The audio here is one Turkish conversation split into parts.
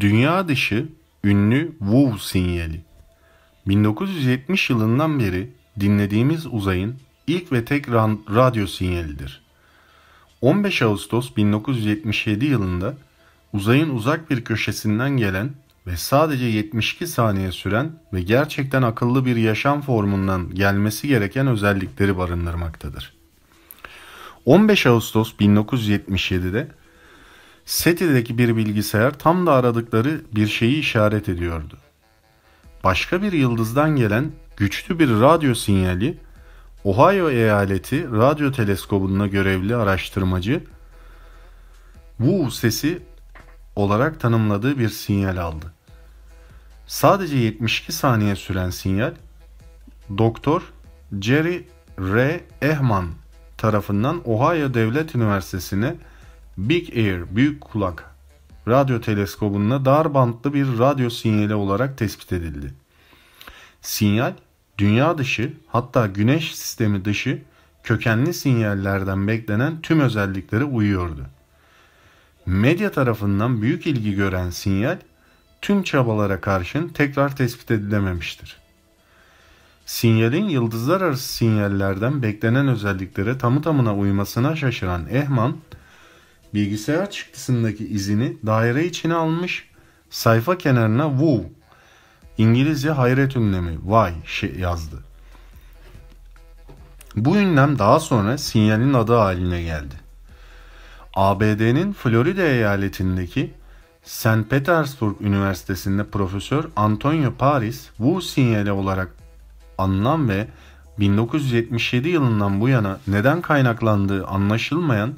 Dünya dışı ünlü WOW sinyali. 1970 yılından beri dinlediğimiz uzayın ilk ve tek radyo sinyalidir. 15 Ağustos 1977 yılında uzayın uzak bir köşesinden gelen ve sadece 72 saniye süren ve gerçekten akıllı bir yaşam formundan gelmesi gereken özellikleri barındırmaktadır. 15 Ağustos 1977'de SETI'deki bir bilgisayar tam da aradıkları bir şeyi işaret ediyordu. Başka bir yıldızdan gelen güçlü bir radyo sinyali Ohio eyaleti radyo teleskobuna görevli araştırmacı bu sesi olarak tanımladığı bir sinyal aldı. Sadece 72 saniye süren sinyal Doktor Jerry R. Ehman tarafından Ohio Devlet Üniversitesi'ne Big Ear büyük kulak radyo teleskobunda dar bantlı bir radyo sinyali olarak tespit edildi. Sinyal dünya dışı hatta güneş sistemi dışı kökenli sinyallerden beklenen tüm özelliklere uyuyordu. Medya tarafından büyük ilgi gören sinyal tüm çabalara karşın tekrar tespit edilememiştir. Sinyalin yıldızlar arası sinyallerden beklenen özelliklere tamı tamına uymasına şaşıran Ehman, bilgisayar çıktısındaki izini daire içine almış, sayfa kenarına wow, İngilizce hayret ünlemi vay şey yazdı. Bu ünlem daha sonra sinyalin adı haline geldi. ABD'nin Florida eyaletindeki St. Petersburg Üniversitesi'nde Profesör Antonio Paris, Wu sinyali olarak anlam ve 1977 yılından bu yana neden kaynaklandığı anlaşılmayan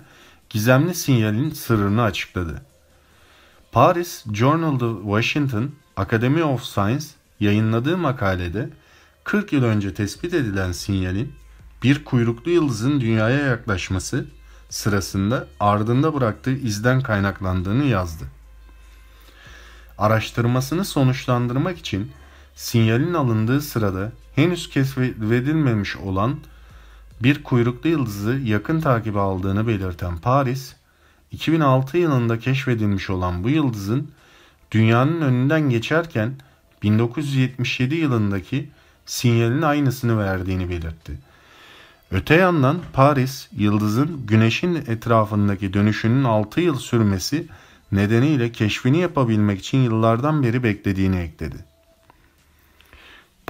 gizemli sinyalin sırrını açıkladı. Paris Journal of Washington Academy of Science yayınladığı makalede 40 yıl önce tespit edilen sinyalin bir kuyruklu yıldızın dünyaya yaklaşması sırasında ardında bıraktığı izden kaynaklandığını yazdı. Araştırmasını sonuçlandırmak için sinyalin alındığı sırada henüz keşfedilmemiş olan bir kuyruklu yıldızı yakın takibe aldığını belirten Paris, 2006 yılında keşfedilmiş olan bu yıldızın dünyanın önünden geçerken 1977 yılındaki sinyalin aynısını verdiğini belirtti. Öte yandan Paris, yıldızın güneşin etrafındaki dönüşünün 6 yıl sürmesi nedeniyle keşfini yapabilmek için yıllardan beri beklediğini ekledi.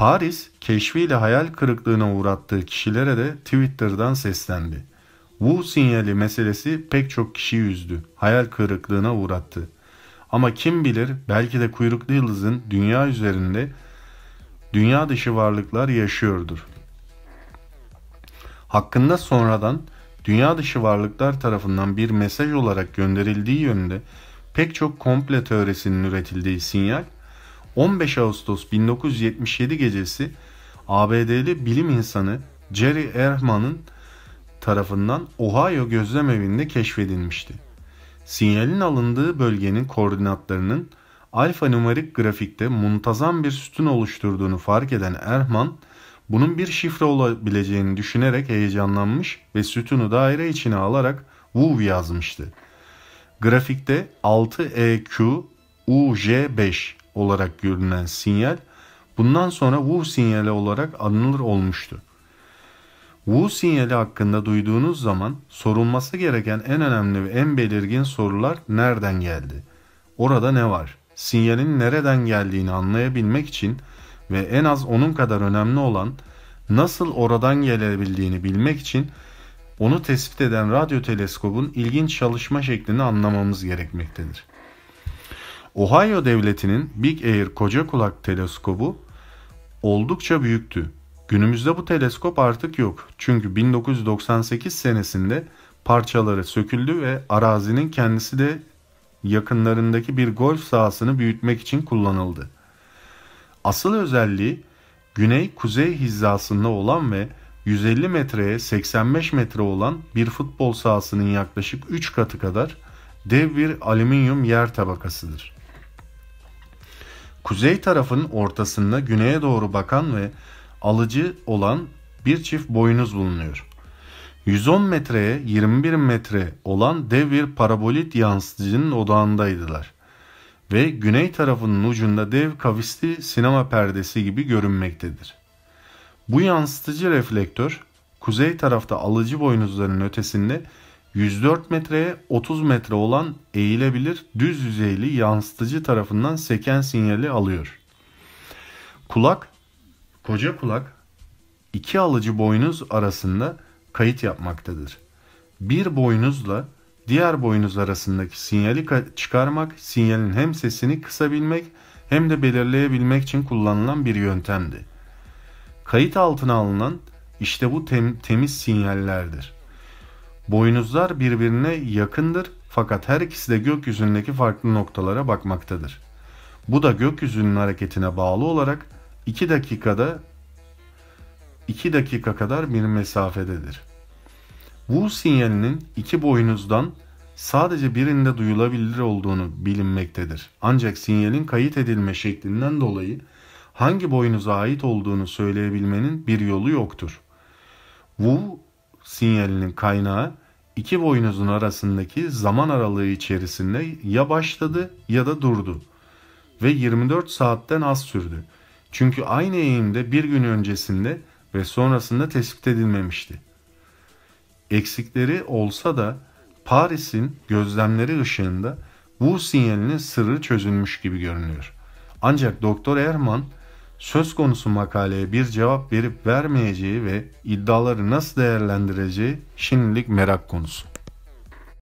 Paris keşfiyle hayal kırıklığına uğrattığı kişilere de Twitter'dan seslendi. Wu sinyali meselesi pek çok kişiyi üzdü, hayal kırıklığına uğrattı. Ama kim bilir belki de kuyruklu yıldızın dünya üzerinde dünya dışı varlıklar yaşıyordur. Hakkında sonradan dünya dışı varlıklar tarafından bir mesaj olarak gönderildiği yönünde pek çok komple teorisinin üretildiği sinyal 15 Ağustos 1977 gecesi ABD'li bilim insanı Jerry Erman'ın tarafından Ohio Gözlem Evi'nde keşfedilmişti. Sinyalin alındığı bölgenin koordinatlarının alfanumerik grafikte muntazam bir sütun oluşturduğunu fark eden Erman, bunun bir şifre olabileceğini düşünerek heyecanlanmış ve sütunu daire içine alarak WUV yazmıştı. Grafikte 6 equj 5 olarak görünen sinyal bundan sonra Wu sinyali olarak anılır olmuştu. Wu sinyali hakkında duyduğunuz zaman sorulması gereken en önemli ve en belirgin sorular nereden geldi? Orada ne var? Sinyalin nereden geldiğini anlayabilmek için ve en az onun kadar önemli olan nasıl oradan gelebildiğini bilmek için onu tespit eden radyo teleskobun ilginç çalışma şeklini anlamamız gerekmektedir. Ohio devletinin Big Air koca kulak teleskobu oldukça büyüktü. Günümüzde bu teleskop artık yok. Çünkü 1998 senesinde parçaları söküldü ve arazinin kendisi de yakınlarındaki bir golf sahasını büyütmek için kullanıldı. Asıl özelliği güney-kuzey hizasında olan ve 150 metreye 85 metre olan bir futbol sahasının yaklaşık 3 katı kadar dev bir alüminyum yer tabakasıdır. Kuzey tarafın ortasında güneye doğru bakan ve alıcı olan bir çift boynuz bulunuyor. 110 metreye 21 metre olan dev bir parabolit yansıtıcının odağındaydılar ve güney tarafının ucunda dev kavisli sinema perdesi gibi görünmektedir. Bu yansıtıcı reflektör kuzey tarafta alıcı boynuzların ötesinde 104 metreye 30 metre olan eğilebilir düz yüzeyli yansıtıcı tarafından seken sinyali alıyor. Kulak, koca kulak iki alıcı boynuz arasında kayıt yapmaktadır. Bir boynuzla diğer boynuz arasındaki sinyali çıkarmak, sinyalin hem sesini kısabilmek hem de belirleyebilmek için kullanılan bir yöntemdi. Kayıt altına alınan işte bu tem temiz sinyallerdir.'' Boynuzlar birbirine yakındır fakat her ikisi de gökyüzündeki farklı noktalara bakmaktadır. Bu da gökyüzünün hareketine bağlı olarak 2 dakikada 2 dakika kadar bir mesafededir. Bu sinyalinin iki boynuzdan sadece birinde duyulabilir olduğunu bilinmektedir. Ancak sinyalin kayıt edilme şeklinden dolayı hangi boynuza ait olduğunu söyleyebilmenin bir yolu yoktur. Wu sinyalinin kaynağı iki boynuzun arasındaki zaman aralığı içerisinde ya başladı ya da durdu ve 24 saatten az sürdü. Çünkü aynı eğimde bir gün öncesinde ve sonrasında tespit edilmemişti. Eksikleri olsa da Paris'in gözlemleri ışığında bu sinyalinin sırrı çözülmüş gibi görünüyor. Ancak Doktor Erman söz konusu makaleye bir cevap verip vermeyeceği ve iddiaları nasıl değerlendireceği şimdilik merak konusu.